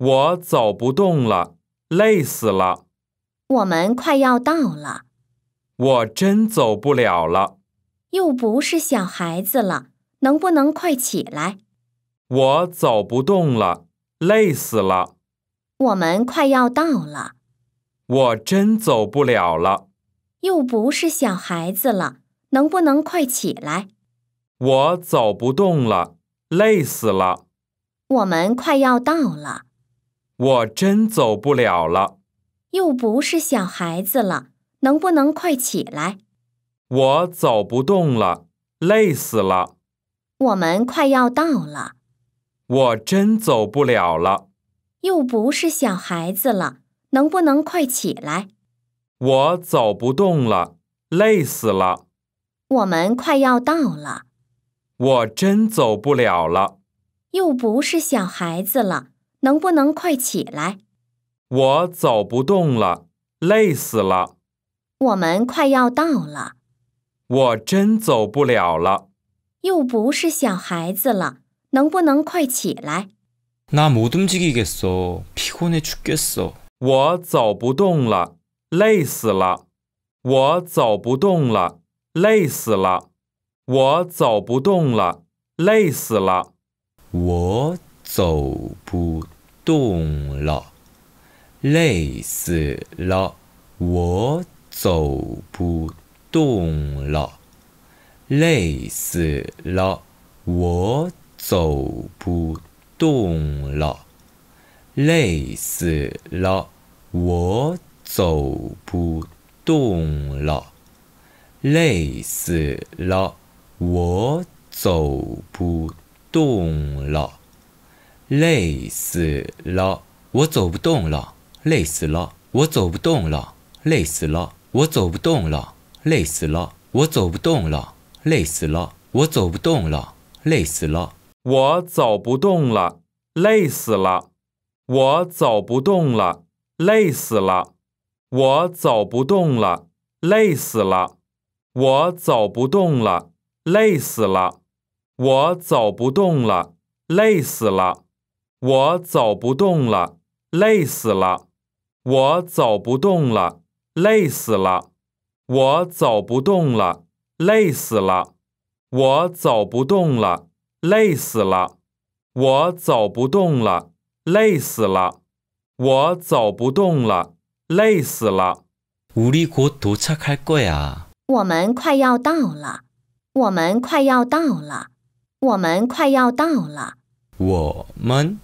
我走不动了，累死了。我们快要到了。我真走不了了。又不是小孩子了，能不能快起来？我走不动了，累死了。我们快要到了。我真走不了了。又不是小孩子了，能不能快起来？我走不动了，累死了。我们快要到了。我真走不了了，又不是小孩子了，能不能快起来？我走不动了，累死了。我们快要到了。我真走不了了，又不是小孩子了，能不能快起来？我走不动了，累死了。我们快要到了。我真走不了了，又不是小孩子了。能不能快起来？我走不动了，累死了。我们快要到了。我真走不了了。又不是小孩子了，能不能快起来？나못움직이겠소피곤해죽겠我走不动了，累死了。我走不动了，累死了。我走不动了，累死了。我。走不动了，累死了！我走不动了，累死了！我走不动了，累死了！我走不动了，累死了！我走不动了。累死了，我走不动了。累死了，我走不动了。累死了，我走不动了。累死了，我走不动了。累死了，我走不动了。累死了，我走不动了。累死了，我走不动了。累死了，我走不动了。累死了，我走不动了。累死了，我走不动了。累死了，我走不动了。累死了。我走不动了，累死了！我走不动了，累死了！我走不动了，累死了！我走不动了，累死了！我走不动了，累死了！我走不动了，累死了！无力国毒车开贵啊！我们快要到了，我们快要到了，我们快要到了，我们。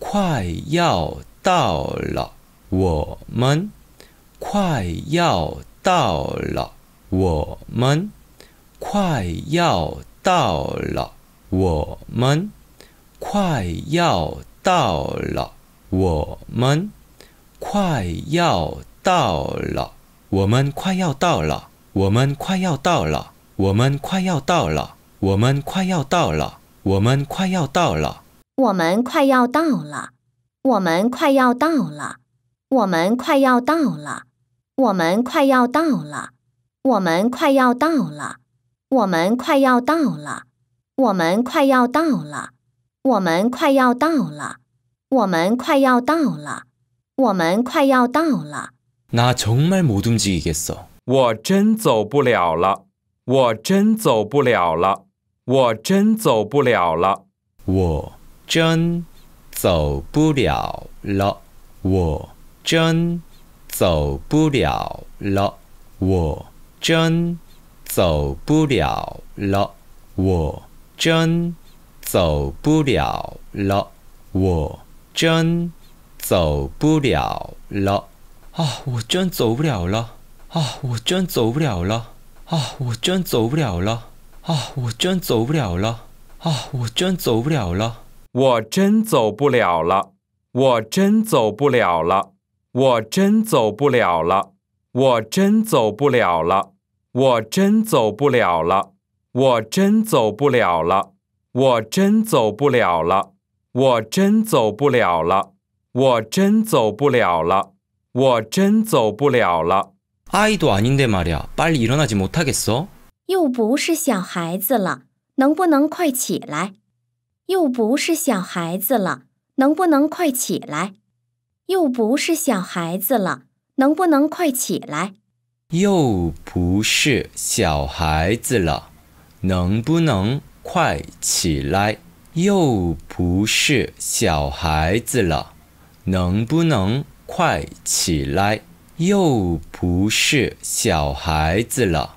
快要到了，我们快要到了，我们快要到了，我们快要到了，我们快要到了，我们快要到了，我们快要到了，我们快要到了，我们快要到了，我们快要到了。我们快要到了，我们快要到了，我们快要到了，我们快要到了，我们快要到了，我们快要到了，我们快要到了，我们快要到了，我们快要到了。我们快要到了。我真走不了了，我真走不了了，我真走不了了，我。真走不了了！我真走不了了！我真走不了了！我真走不了了！我真走不了了！啊！我真走不了了！啊！我真走不了了！啊！我真走不了了！啊！我真走不了了！啊！我真走不了了！我真走不了了，我真走不了了，我真走不了了，我真走不了了，我真走不了了，我真走不了了，我真走不了了，我真走不了了，我真走不了了。我真走不了了。아이도아닌데말야빨리일어나지못하겠어又不是小孩子了，能不能快起来？又不是小孩子了，能不能快起来？又不是小孩子了，能不能快起来？又不是小孩子了，能不能快起来？又不是小孩子了，能不能快起来？又不是小孩子了，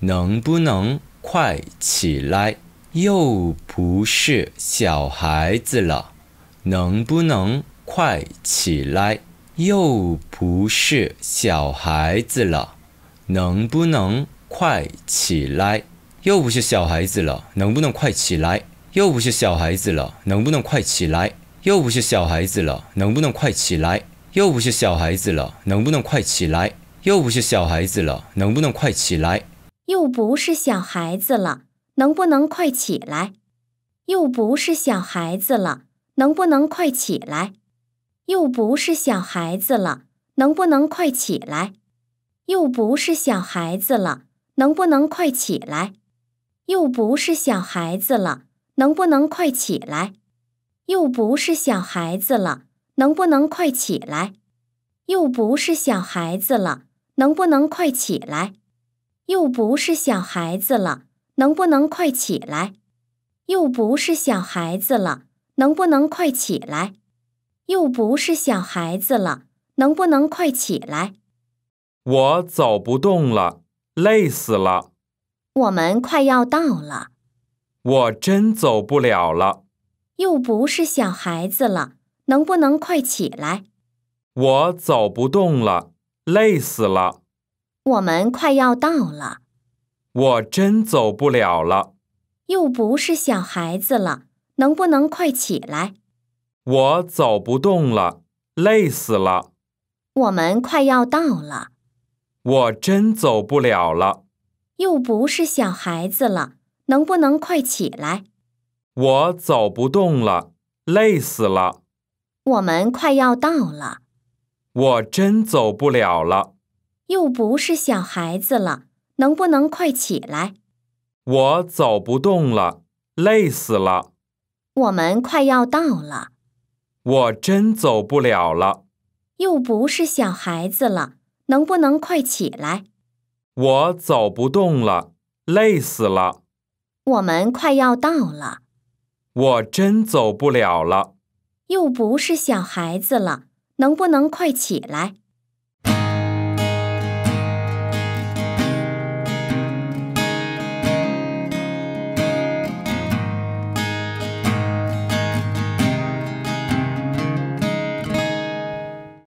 能不能快起来？又不是小孩子了，能不能快起来？又不是小孩子了，能不能快起来？又不是小孩子了，能不能快起来？又不是小孩子了，能不能快起来？又不是小孩子了，能不能快起来？又不是小孩子了，能不能快起来？又不是小孩子了。能能不不快起来？又是小孩子了。能不能快起来？又不是小孩子了。能不能快起来？又不是小孩子了。能不能快起来？又不是小孩子了。能不能快起来？又不是小孩子了。能不能快起来？又不是小孩子了。能不能快起来？又不是小孩子了。能不能快起来？又不是小孩子了。能不能快起来？又不是小孩子了。能不能快起来？又不是小孩子了。能不能快起来？我走不动了，累死了。我们快要到了。我真走不了了。又不是小孩子了。能不能快起来？我走不动了，累死了。我们快要到了。我真走不了了，又不是小孩子了，能不能快起来？我走不动了，累死了。我们快要到了。我真走不了了，又不是小孩子了，能不能快起来？我走不动了，累死了。我们快要到了。我真走不了了，又不是小孩子了。能不能快起来？我走不动了，累死了。我们快要到了。我真走不了了。又不是小孩子了，能不能快起来？我走不动了，累死了。我们快要到了。我真走不了了。又不是小孩子了，能不能快起来？